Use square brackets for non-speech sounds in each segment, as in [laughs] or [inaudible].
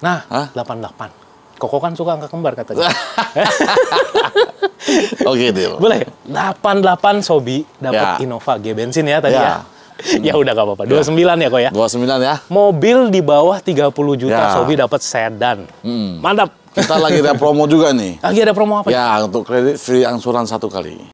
Nah, Hah? 88. Koko kan suka angka kembar katanya. Oke okay, deal. Boleh. 88 Sobi dapat ya. Innova G bensin ya tadi ya. Ya, hmm. ya udah gak apa-apa. 29 ya. ya kok ya. 29 ya. Mobil di bawah 30 juta ya. Sobi dapat sedan. Hmm. Mantap. Kita lagi ada promo juga nih. Lagi ada promo apa? Ya, ya? untuk kredit free angsuran satu kali.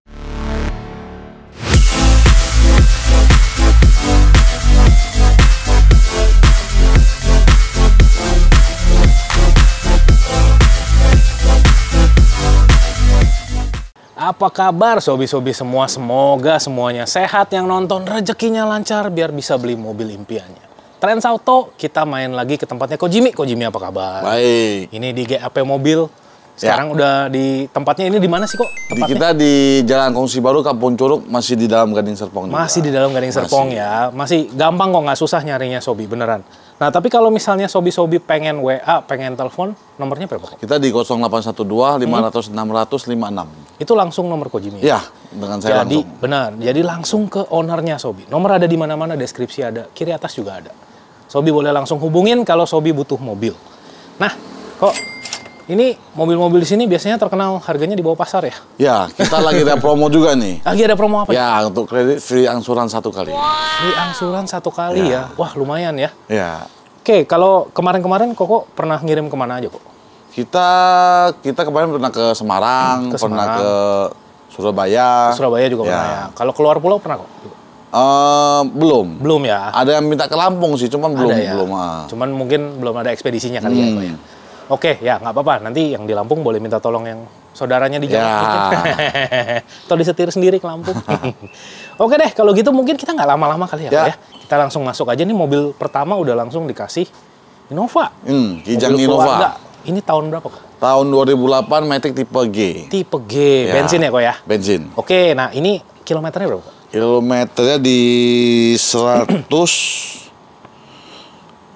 Apa kabar sobi-sobi semua? Semoga semuanya sehat yang nonton, rezekinya lancar biar bisa beli mobil impiannya. tren Auto, kita main lagi ke tempatnya Kojimi. Kojimi apa kabar? Baik. Ini di GAP Mobil. Ya. Sekarang ya. udah di tempatnya ini di mana sih kok? Tempatnya? Di kita di Jalan Kongsi Baru Kampung Curug masih di dalam Gading Serpong. Masih juga. di dalam Gading Serpong masih. ya. Masih gampang kok nggak susah nyarinya Sobi beneran. Nah, tapi kalau misalnya sobi-sobi pengen WA, pengen telepon, nomornya berapa? Kita di 0812 500 hmm. 600 56. Itu langsung nomor Kojimi. Ya? ya, dengan saya jadi, langsung. benar. Jadi langsung ke ownernya Sobi. Nomor ada di mana-mana, deskripsi ada, kiri atas juga ada. Sobi boleh langsung hubungin kalau Sobi butuh mobil. Nah, kok ini mobil-mobil di sini biasanya terkenal harganya di bawah pasar ya? Ya, kita lagi ada promo juga nih. [laughs] Lagi ada promo apa? Ya, ya? untuk kredit free angsuran satu kali. Wow. Free angsuran satu kali ya. ya. Wah, lumayan ya. Ya. Oke, kalau kemarin-kemarin Koko pernah ngirim kemana aja kok? Kita kita kemarin pernah ke Semarang, ke pernah ke Surabaya. Ke Surabaya juga ya. pernah ya. Kalau keluar pulau pernah kok? Uh, belum. Belum ya. Ada yang minta ke Lampung sih, cuman belum ya. belum. Ah. Cuman mungkin belum ada ekspedisinya kali ya, ya. hmm. ya. Oke, ya nggak apa-apa. Nanti yang di Lampung boleh minta tolong yang saudaranya di jalan. Ya. [laughs] Atau disetir sendiri ke Lampung. [laughs] Oke deh, kalau gitu mungkin kita nggak lama-lama kali ya, yeah. ya. Kita langsung masuk aja nih mobil pertama udah langsung dikasih Innova. Hmm, Kijang Innova. Ini tahun berapa Kak? Tahun 2008 Matic tipe G. Tipe G, yeah. bensin ya kok ya? Bensin. Oke, nah ini kilometernya berapa? Kilometernya di 100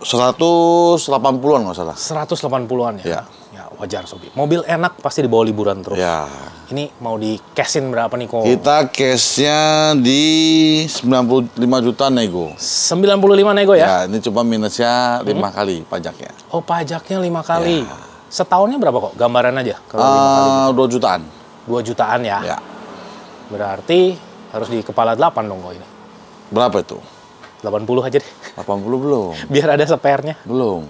180-an nggak salah. 180-an ya? ya Wajar Sobi. Mobil enak pasti dibawa liburan terus. Ya. Ini mau di cashin berapa nih kok? Kita cashnya di 95 juta nego. 95 nego ya? Ya, ini cuma minusnya lima hmm. kali pajaknya. Oh, pajaknya lima kali. Ya. Setahunnya berapa kok? Gambaran aja. Kalau uh, kali 2 eh, gitu. jutaan. 2 jutaan ya? Ya. Berarti harus di kepala 8 dong kok ini. Berapa itu? 80 aja deh. 80 belum. Biar ada spare-nya. Belum.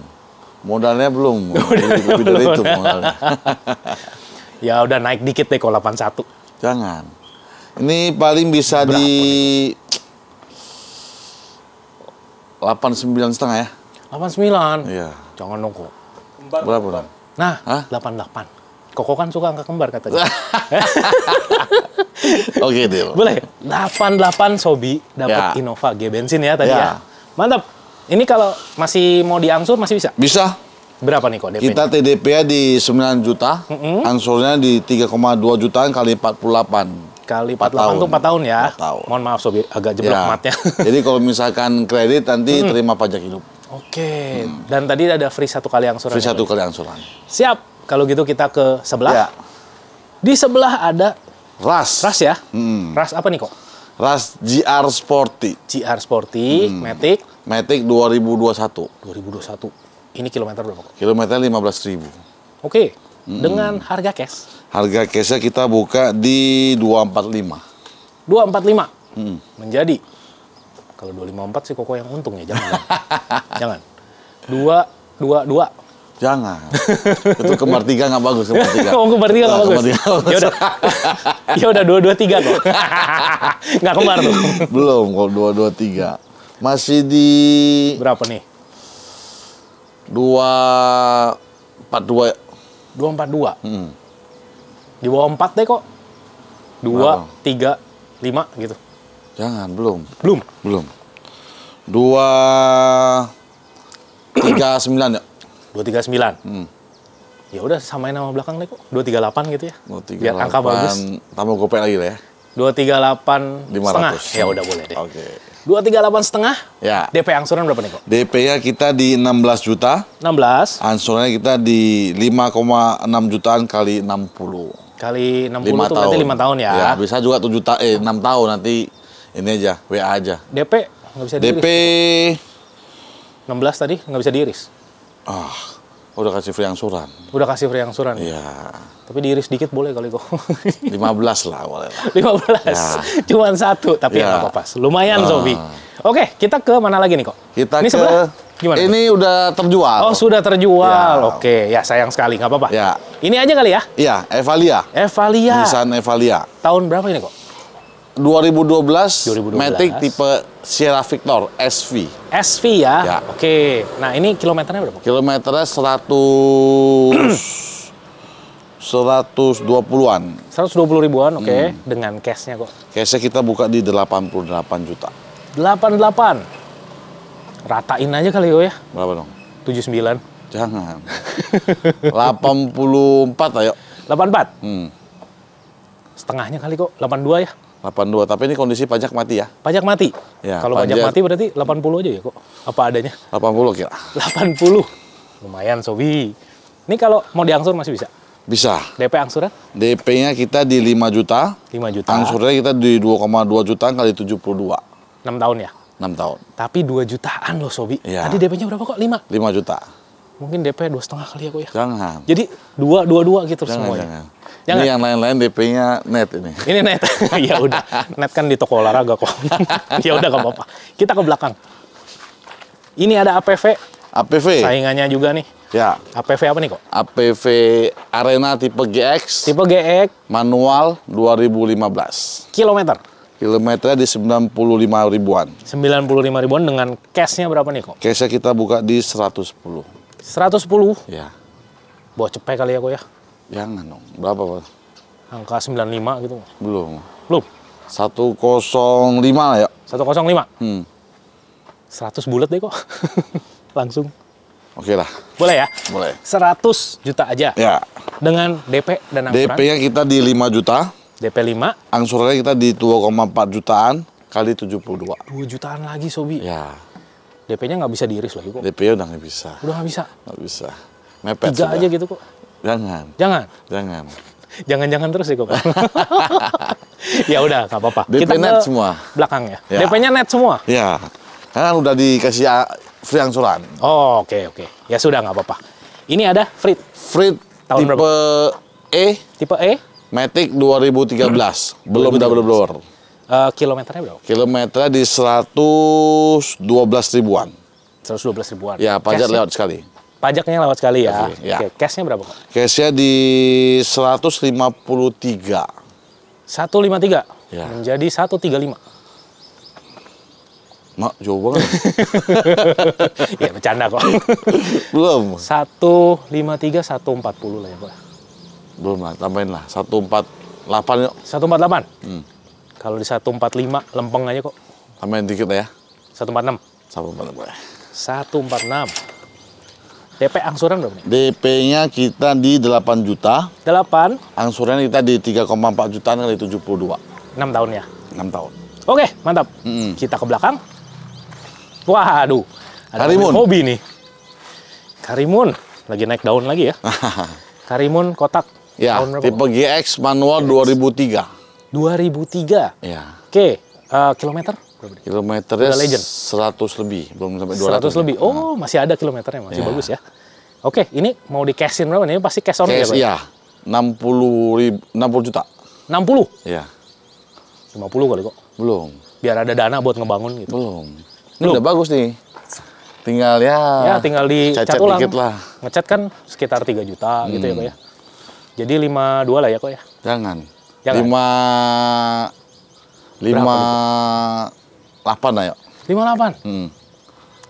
Modalnya belum, lebih, [laughs] dari itu modalnya. [laughs] ya udah naik dikit deh kalau 81. Jangan. Ini paling bisa Berapa di delapan sembilan setengah ya. Delapan sembilan. Iya. Jangan dong kok. Berapa bulan Nah, delapan delapan. Koko kan suka angka kembar katanya. [laughs] Oke, okay, deal. Boleh. delapan delapan Sobi dapat ya. Innova G bensin ya tadi ya. ya. Mantap. Ini kalau masih mau diangsur masih bisa? Bisa. Berapa nih kok Kita TDP nya di 9 juta, mm -hmm. angsurnya di 3,2 jutaan kali 48. Kali 48 tahun. itu 4 tahun ya. 4 tahun. Mohon maaf Sobi, agak jeblok ya. matnya. [laughs] Jadi kalau misalkan kredit nanti mm. terima pajak hidup. Oke. Okay. Hmm. Dan tadi ada free satu kali angsuran. Free ya, satu kali angsuran. Siap. Kalau gitu kita ke sebelah. Ya. Di sebelah ada ras. Ras ya? Hmm. Ras apa nih kok? Ras GR Sporty. GR Sporty, hmm. Matic. Matic 2021. 2021. Ini kilometer berapa? Kilometer 15 ribu. Oke. Hmm. Dengan harga cash? Harga cashnya kita buka di 245. 245? Hmm. Menjadi? Kalau 254 sih Koko yang untung ya, jangan. jangan. 2, 2, 2. Jangan. Itu kembar tiga nggak bagus kembar tiga. [laughs] oh kembar tiga nggak nah, ya bagus. Ya udah, ya udah dua dua tiga kok. [laughs] nggak kembar tuh. Belum kalau dua dua tiga. Masih di berapa nih? Dua empat dua. Dua empat dua. Hmm. Di bawah empat deh kok. Dua tiga lima gitu. Jangan belum. Belum. Belum. Dua tiga sembilan ya. 239. Hmm. Ya udah samain nama belakang deh kok. 238 gitu ya. 238, Biar angka bagus. Tambah gopay lagi lah ya. 238 500. setengah. Ya udah boleh deh. Oke. Okay. 238 setengah. Ya. DP angsuran berapa nih kok? DP-nya kita di 16 juta. 16. Angsurannya kita di 5,6 jutaan kali 60. Kali 60 5 itu tahun. berarti 5 tahun ya. Ya, bisa juga 7 juta eh 6 tahun nanti ini aja WA aja. DP enggak bisa diiris. DP 16 tadi enggak bisa diiris. Ah, udah kasih free angsuran. Udah kasih free angsuran. Iya. Tapi diiris dikit boleh kali kok. 15 [laughs] lah boleh Lima 15. Ya. Cuman satu, tapi ya. apa-apa. Lumayan, uh. Oke, kita ke mana lagi nih kok? Kita ini ke sebelah? Gimana? Ini tuh? udah terjual. Oh, sudah terjual. Ya. Oke, ya sayang sekali, nggak apa-apa. Ya. Ini aja kali ya? Iya, Evalia. Evalia. Nissan Evalia. Tahun berapa ini kok? 2012, 2012. Matic tipe Sierra Victor SV. SV ya? ya. Oke. Nah, ini kilometernya berapa? Kilometernya 100 120-an. 120 ribuan, oke. Okay. Hmm. Dengan cashnya kok. Cashnya kita buka di 88 juta. 88? Ratain aja kali ya. Berapa dong? 79. Jangan. 84 ayo. 84? Hmm. Setengahnya kali kok, 82 ya. 82, tapi ini kondisi pajak mati ya? Pajak mati? Ya, Kalau pajak, pajak mati berarti 80 aja ya kok? Apa adanya? 80 kira. 80? Lumayan Sobi. Ini kalau mau diangsur masih bisa? Bisa. DP angsuran? DP-nya kita di 5 juta. 5 juta. Angsurnya kita di 2,2 juta kali 72. 6 tahun ya? 6 tahun. Tapi 2 jutaan loh Sobi. Ya. Tadi DP-nya berapa kok? 5? 5 juta. Mungkin DP dua setengah kali ya kok ya? Jangan. Jadi 2, 2, 2 gitu jangan, semuanya. Jangan. Ya ini gak? yang lain-lain DP-nya net ini. Ini net. [laughs] ya udah, net kan di toko olahraga kok. [laughs] ya udah gak apa-apa. Kita ke belakang. Ini ada APV. APV. Saingannya juga nih. Ya. APV apa nih kok? APV Arena tipe GX. Tipe GX. Manual 2015. Kilometer. Kilometernya di 95 ribuan. 95 ribuan dengan cashnya berapa nih kok? Cashnya kita buka di 110. 110? Ya. Bawa cepet kali ya kok ya? Jangan dong. Berapa, Pak? Angka 95 gitu. Belum. Belum. 105 ya. 105. Hmm. 100 bulat deh kok. [laughs] Langsung. Oke lah. Boleh ya? Boleh. 100 juta aja. Ya. Dengan DP dan angsuran. DP-nya kita di 5 juta. DP 5. Angsurannya kita di 2,4 jutaan kali 72. 2 jutaan lagi Sobi. Ya. DP-nya nggak bisa diiris lagi kok. DP-nya udah nggak bisa. Udah nggak bisa. Nggak bisa. Mepet Tiga sudah. aja gitu kok. Jangan. Jangan. Jangan. Jangan-jangan terus sih kok. [laughs] ya udah, nggak apa-apa. DP Kita net semua. Belakang ya. ya. DP-nya net semua. Ya. Karena udah dikasih ah, free angsuran. Oh, oke okay, oke. Okay. Ya sudah nggak apa-apa. Ini ada Frit. Frit Tahun tipe berapa? E. Tipe E. Matic 2013. Hmm. Belum double blower. Uh, eh, kilometernya berapa? Kilometernya di 112 ribuan. 112 ribuan. Ya, pajak lewat sekali. Pajaknya lewat sekali ya. ya. Oke, cashnya berapa Cashnya di 153. 153? Ya. Menjadi 135. Mak, jauh banget. [laughs] ya, bercanda kok. [laughs] Belum. 153, 140 lah ya, Pak. Belum lah, tambahin lah. 148 yuk. 148? Hmm. Kalau di 145, lempeng aja kok. Tambahin dikit lah ya. 146? 146 boleh. 146. DP angsuran berapa nih? DP-nya kita di 8 juta. 8. Angsuran kita di 3,4 jutaan kali 72. 6 tahun ya? 6 tahun. Oke, mantap. Mm -hmm. Kita ke belakang. Waduh. Ada Karimun. hobi nih. Karimun. Lagi naik daun lagi ya. [laughs] Karimun kotak. Ya, tipe GX manual GX. 2003. 2003? Ya. Oke, uh, kilometer? Kilometernya legend. 100 lebih, belum sampai 200. 100 lebih. Oh, nah. masih ada kilometernya, masih yeah. bagus ya. Oke, ini mau di cashin berapa nih? Pasti cash on ya, cash, ya, Pak? Iya. 60 ribu, 60 juta. 60? Iya. 50 kali kok. Belum. Biar ada dana buat ngebangun gitu. Belum. Ini Belum. udah bagus nih. Tinggal ya. Ya, tinggal di cat ulang. Dikit lah. Ngecat kan sekitar 3 juta hmm. gitu ya, Pak ya. Hmm. Jadi 52 lah ya, Kok ya. Jangan. Jangan. 5 5 berapa, gitu? delapan ayo. Lima delapan. Hmm.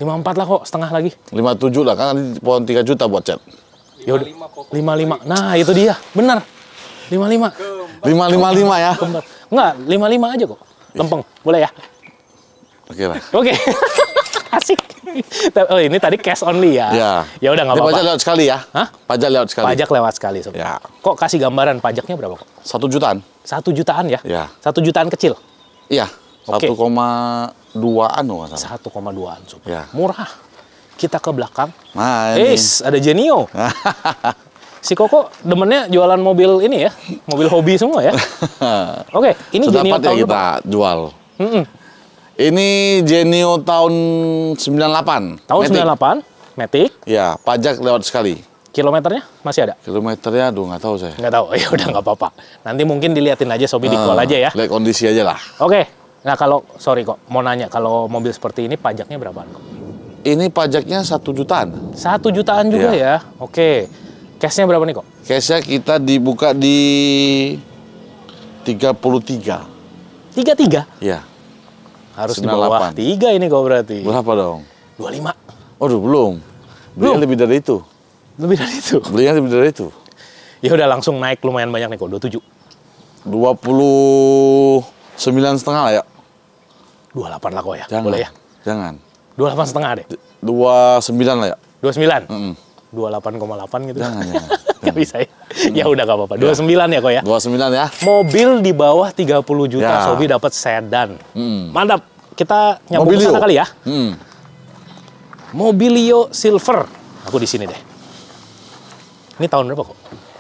Lima empat lah kok setengah lagi. Lima tujuh lah kan nanti pohon tiga juta buat chat, ya lima lima. Nah itu dia, benar. Lima lima. Lima lima lima ya. Enggak, lima lima aja kok. Lempeng, boleh ya? Oke lah. Oke. [laughs] Asik. Oh ini tadi cash only ya. Ya. Ya udah nggak apa-apa. Pajak lewat sekali ya. Hah? Pajak lewat sekali. Pajak lewat sekali sebenarnya. Ya. Kok kasih gambaran pajaknya berapa kok? Satu jutaan. Satu jutaan ya? Ya. Satu jutaan kecil. Iya satu koma dua an satu koma dua an Ya. Murah. Kita ke belakang. Nah, eh, ini. ada Genio. [laughs] si Koko demennya jualan mobil ini ya, mobil hobi semua ya. [laughs] Oke, okay, ini Sudah Genio ya tahun ya kita depan. jual. Mm -mm. Ini Genio tahun 98. Tahun Matic. delapan, Matic. Ya, pajak lewat sekali. Kilometernya masih ada? Kilometernya aduh nggak tahu saya. Nggak tahu, [laughs] ya udah nggak apa-apa. Nanti mungkin dilihatin aja, Sobi uh, dikual ah, aja ya. Lihat kondisi aja lah. Oke, okay. Nah kalau sorry kok mau nanya kalau mobil seperti ini pajaknya berapa? Anu? Ini pajaknya satu jutaan. Satu jutaan juga ya? ya? Oke. Cashnya berapa nih kok? Cashnya kita dibuka di 33. 33? Iya. Harus 98. di bawah 3 ini kok berarti. Berapa dong? 25. Aduh belum. Belinya lebih dari itu. Lebih dari itu? Belinya lebih dari itu. Ya udah langsung naik lumayan banyak nih kok, 27. 20 sembilan setengah lah ya dua delapan lah kok ya? Jangan, Boleh ya? Jangan. dua delapan setengah deh? dua sembilan lah ya. dua Mm -mm. delapan gitu. Jangan, [laughs] jangan. Gak bisa ya? Hmm. Ya udah gak apa-apa. Ya. dua sembilan ya kok ya? sembilan ya. Mobil di bawah tiga puluh juta ya. Sobi dapat sedan. Hmm. Mantap. Kita nyambung Mobilio. kali ya. Hmm. Mobilio Silver. Aku di sini deh. Ini tahun berapa kok?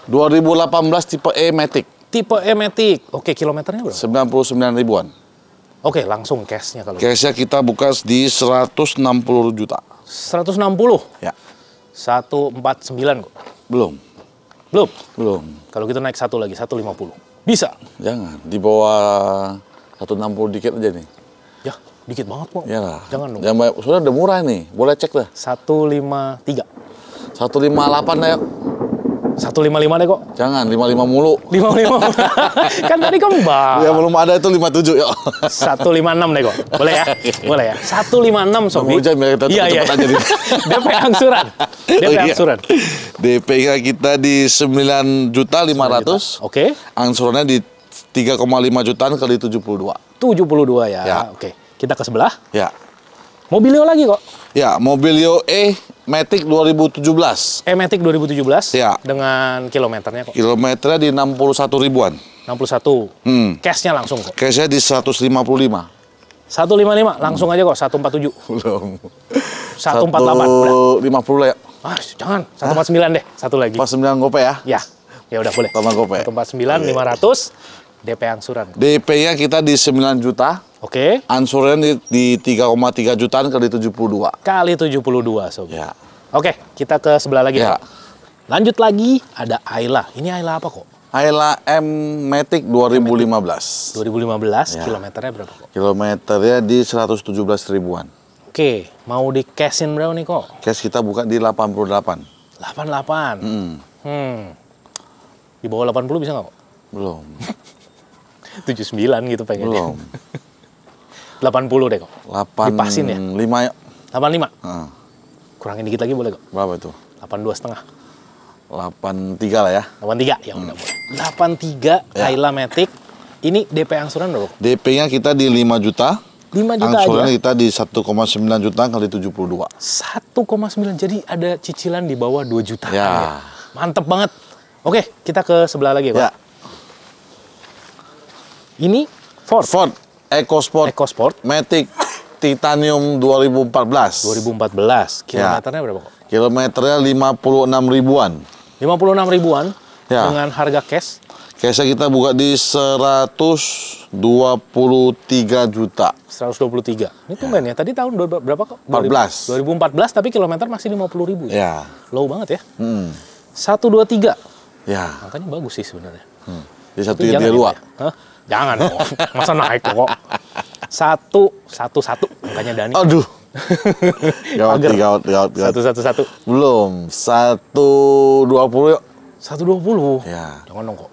2018 tipe E Matic. Tipe E Matic. Oke, kilometernya berapa? 99 ribuan. Oke, langsung cashnya kalau. Cashnya gitu. kita buka di 160 juta. 160? Ya. 149 kok. Belum. Belum? Belum. Kalau kita gitu naik satu lagi, 150. Bisa? Jangan, di bawah 160 dikit aja nih. Ya, dikit banget kok. Ya Jangan dong. Jangan Sudah udah murah nih, boleh cek satu 153. 158 ya. Satu lima lima deh kok. Jangan lima lima mulu. Lima lima. [laughs] kan tadi kamu bang. Ya belum ada itu lima tujuh yuk. Satu lima enam deh kok. Boleh ya? [laughs] Iya. Boleh ya. Satu lima enam sobi. Hujan ya kita iya, iya. aja. DP angsuran. DP oh, iya. angsuran. DP kita di sembilan juta lima ratus. Oke. Angsurannya di tiga koma lima jutaan kali tujuh puluh dua. Tujuh puluh dua ya. ya. Oke. Kita ke sebelah. Ya. Mobilio lagi kok. Ya, Mobilio E Matic 2017. Eh Matic 2017? Ya. Dengan kilometernya kok. Kilometernya di 61 ribuan. 61. Hmm. Cashnya langsung kok. Cashnya di 155. 155 langsung hmm. aja kok 147. Belum. 148 50 lah ya. Ah, jangan. 149 Hah? deh, satu lagi. 149 gope ya? Ya. Ya udah boleh. gope. 149 500 DP angsuran. DP-nya kita di 9 juta. Oke. Okay. di di, di 3,3 jutaan kali 72. Kali 72, sob. Ya. Oke, okay, kita ke sebelah lagi. Ya. Lanjut lagi ada Ayla. Ini Ayla apa kok? Ayla M Matic 2015. 2015, ya. kilometernya berapa kok? Kilometernya di 117 ribuan. Oke, mau di cashin berapa nih kok? Cash kita buka di 88. 88? Hmm. hmm. Di bawah 80 bisa nggak kok? Belum. 79 [laughs] gitu pengennya. Belum. 80 deh kok. 8 Dipasin ya? 5 ya. 85. lima. Ah. Kurangin dikit lagi boleh kok. Berapa itu? dua setengah. delapan tiga lah ya. Delapan tiga ya udah hmm. boleh. 83 ya. Kaila Matic. Ini DP angsuran berapa? DP-nya kita di lima juta. 5 juta angsuran aja. Ya? kita di satu sembilan juta kali tujuh puluh dua. 72. sembilan jadi ada cicilan di bawah dua juta. Ya. ya. Mantep banget. Oke, kita ke sebelah lagi ya, Pak. Ya. Ini Ford. Ford. EcoSport, EcoSport, Matic Titanium 2014. 2014. Ya. Kilometernya ya. berapa kok? Kilometernya 56 ribuan. 56 ribuan ya. dengan harga cash? Cashnya kita buka di 123 juta. 123. Ini tuh ya. ya. Tadi tahun berapa kok? 14. 2014 tapi kilometer masih 50 ribu ya. ya. Low banget ya. Hmm. 123. Ya. Makanya bagus sih sebenarnya. Hmm. di satu yang di gitu luar Ya. Hah? Jangan kok. [laughs] Masa naik kok. Satu, satu, satu. Angkanya Dani. Aduh. [laughs] gawat, gawat, gawat, gawat, Satu, satu, satu. Belum. Satu, dua puluh yuk. Satu, dua puluh? Ya. Jangan dong kok.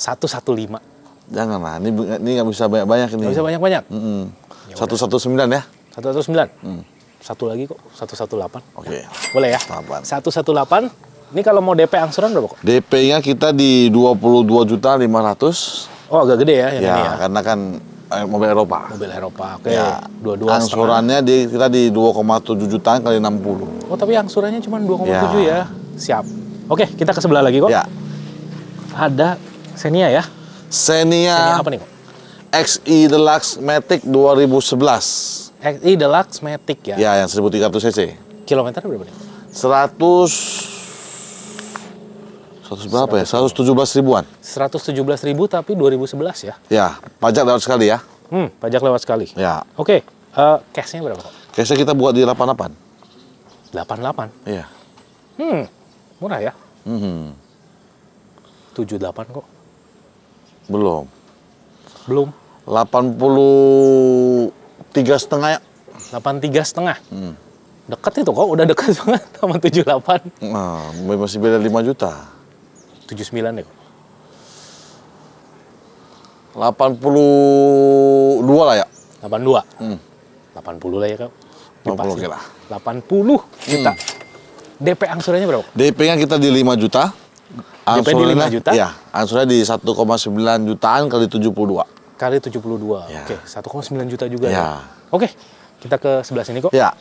Satu, satu, lima. Jangan lah. Ini, ini nggak bisa banyak-banyak ini. Nggak bisa banyak-banyak? Mm -mm. Satu, satu, sembilan ya? Satu, satu, sembilan. Mm. Satu lagi kok. Satu, satu, delapan. Oke. Boleh ya? Satu, satu, delapan. Ini kalau mau DP angsuran berapa kok? DP-nya kita di dua puluh dua juta lima ratus Oh agak gede ya yang ya, ini ya. karena kan eh, mobil Eropa. Mobil Eropa, oke. Okay. Ya. Dua-dua angsurannya di, kita di 2,7 juta kali 60. Oh tapi angsurannya cuma 2,7 ya. ya. Siap. Oke, kita ke sebelah lagi kok. Ya. Ada Xenia ya. Xenia. Xenia apa nih kok? XI e Deluxe Matic 2011. XI e Deluxe Matic ya. Ya, yang 1300 cc. Kilometer berapa nih? 100 100 berapa 100, ya? 117 ribuan. 117 ribu tapi 2011 ya. Ya, pajak lewat sekali ya. Hmm, pajak lewat sekali. Ya. Oke, okay. uh, eh, cashnya berapa? Cashnya kita buat di 88. 88? Iya. Hmm, murah ya. Hmm. 78 kok. Belum. Belum. 83 setengah ya. 83 setengah? Hmm. Deket itu kok, udah deket [laughs] banget sama 78. Nah, masih beda 5 juta. 79 ya 82 lah ya 82 hmm. 80 lah ya Kak. 80 kira 80 juta hmm. DP angsurannya berapa? DP-nya kan kita di 5 juta Angsurannya, DP di 5 juta? Iya, angsurannya di 1,9 jutaan kali 72 Kali 72, ya. oke 1,9 juta juga ya, ya. Oke, kita ke sebelah sini kok Ya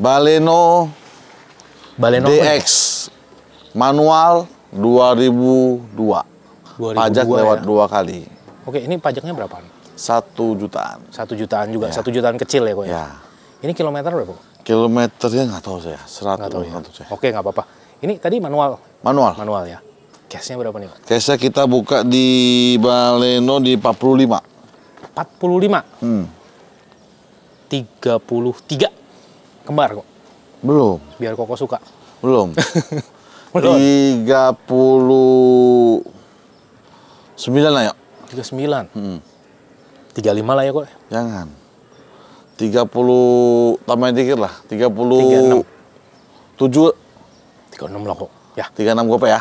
Baleno Baleno ya? DX manual 2002. 2002 Pajak ya? lewat dua kali. Oke, ini pajaknya berapa? Satu jutaan. Satu jutaan juga, ya. satu jutaan kecil ya kok ya? ya. Ini kilometer berapa? Kilometernya nggak tahu saya, seratus. ya. Oke, nggak apa-apa. Ini tadi manual? Manual. Manual ya. Cashnya berapa nih Cashnya kita buka di Baleno di 45. 45? Hmm. 33 kembar kok? Belum. Biar Koko suka? Belum. [laughs] Tiga puluh sembilan lah ya. Tiga sembilan. Hmm. Tiga lima lah ya kok. Jangan. Tiga puluh tambahin dikit lah. Tiga puluh tujuh. Tiga enam lah kok. Ya. Tiga enam gope ya.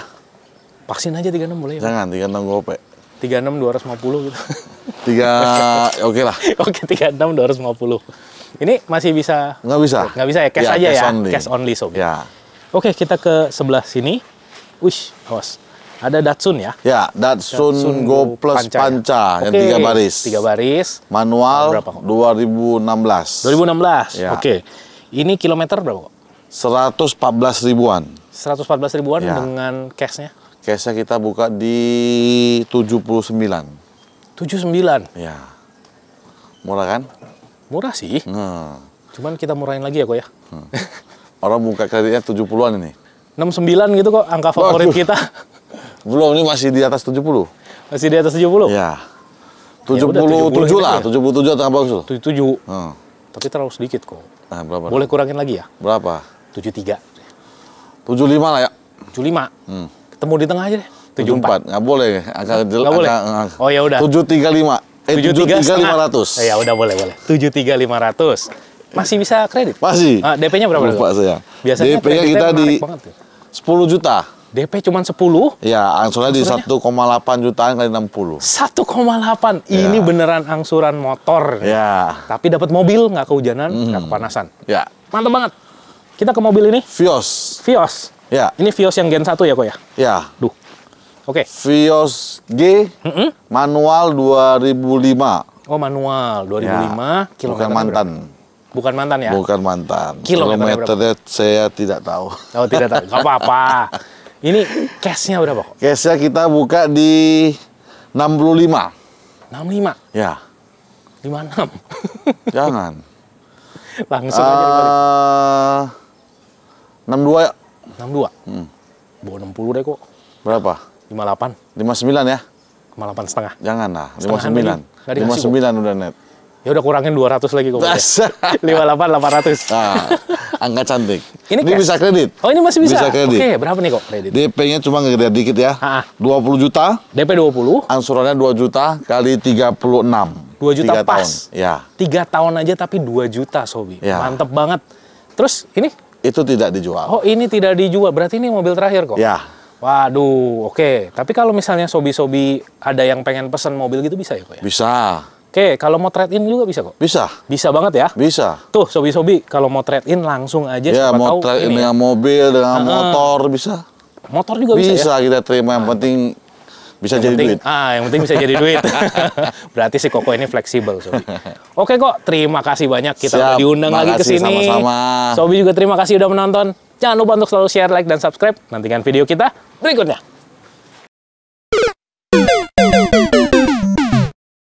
Vaksin aja tiga enam boleh ya. Jangan tiga enam gope. Tiga enam dua ratus lima puluh gitu. [laughs] Tiga oke okay lah. [laughs] oke tiga enam dua ratus lima puluh. Ini masih bisa? Nggak bisa. Nggak bisa ya, cash ya, aja ya? cash ya. Only. Cash only sob. Ya. Oke, kita ke sebelah sini. Wish, awas. Ada Datsun ya? Ya, Datsun, Datsun Go, Plus Panca, ya? Panca ya? yang tiga baris. Tiga baris. Manual berapa, 2016. 2016. Ya. Oke. Ini kilometer berapa kok? 114 ribuan. 114 ribuan ya. dengan cashnya? Cashnya kita buka di 79. 79? Ya. Murah kan? Murah sih. Hmm. Cuman kita murahin lagi ya kok ya? Hmm. [laughs] Orang buka kreditnya 70-an ini. 69 gitu kok angka favorit Waduh. kita. [laughs] Belum, ini masih di atas 70. Masih di atas 70? Iya. 77 lah, 77 atau apa usul? 77. Hmm. Tapi terlalu sedikit kok. Nah, berapa? Boleh kurangin lagi ya? Berapa? 73. 75 lah ya. 75. Hmm. Ketemu di tengah aja deh. 74. Enggak Nggak boleh. Angka Nggak boleh. oh ya udah. 735. Eh, 735 500. Ya udah boleh, boleh. 735 500. Masih bisa kredit? Masih. Nah, DP-nya berapa? Lupa saya. Biasanya DP-nya kita di sepuluh juta. DP cuma 10? Ya, angsurnya? di 1,8 jutaan kali 60. 1,8. Ya. Ini beneran angsuran motor. Ya. Tapi dapat mobil, nggak kehujanan, mm-hmm. nggak hmm. kepanasan. Ya. Mantap banget. Kita ke mobil ini. Vios. Vios. Ya. Ini Vios yang Gen 1 ya, kok ya? Ya. Duh. Oke. Okay. Vios G mm -hmm. manual 2005. Oh, manual 2005 ya. kilometer. Bukan mantan. Bukan mantan ya? Bukan mantan. Kilometernya, Kilometernya saya tidak tahu. Oh, tidak tahu. Gak apa-apa. [laughs] Ini cashnya berapa kok? Cashnya kita buka di 65. 65? Ya. 56? [laughs] Jangan. Langsung uh, aja dibalik. 62 eh, ya? 62? Hmm. Bawa 60 deh kok. Berapa? 58. 59 ya? 58 setengah. Jangan lah, 59. 59 udah net. Ya udah kurangin 200 lagi kok. Ya. Lima delapan delapan ratus. Ah, Angka cantik. Ini, ini bisa kredit. Oh ini masih bisa. Bisa kredit. Oke, okay, berapa nih kok kredit? DP-nya cuma gede dikit ya. Ah, ah. Dua puluh juta. DP 20. Angsurannya 2 juta kali 36. 2 juta 3 pas. Tahun. Ya. 3 tahun aja tapi 2 juta Sobi. Ya. Mantep banget. Terus ini itu tidak dijual. Oh, ini tidak dijual. Berarti ini mobil terakhir kok. Ya. Waduh, oke. Okay. Tapi kalau misalnya sobi-sobi ada yang pengen pesan mobil gitu bisa ya, kok Ya? Bisa. Oke, kalau mau trade in juga bisa kok. Bisa. Bisa banget ya? Bisa. Tuh, sobi-sobi kalau mau trade in langsung aja ya, mau trade in dengan ya. mobil, dengan uh, motor bisa. Motor juga bisa. Bisa ya? kita terima yang ah. penting bisa yang jadi penting, duit. Ah, yang penting bisa jadi [laughs] duit. [laughs] Berarti si Koko ini fleksibel, Sobi. [laughs] Oke kok, terima kasih banyak kita Siap, diundang lagi ke sini. Sobi juga terima kasih udah menonton. Jangan lupa untuk selalu share, like, dan subscribe. Nantikan video kita berikutnya.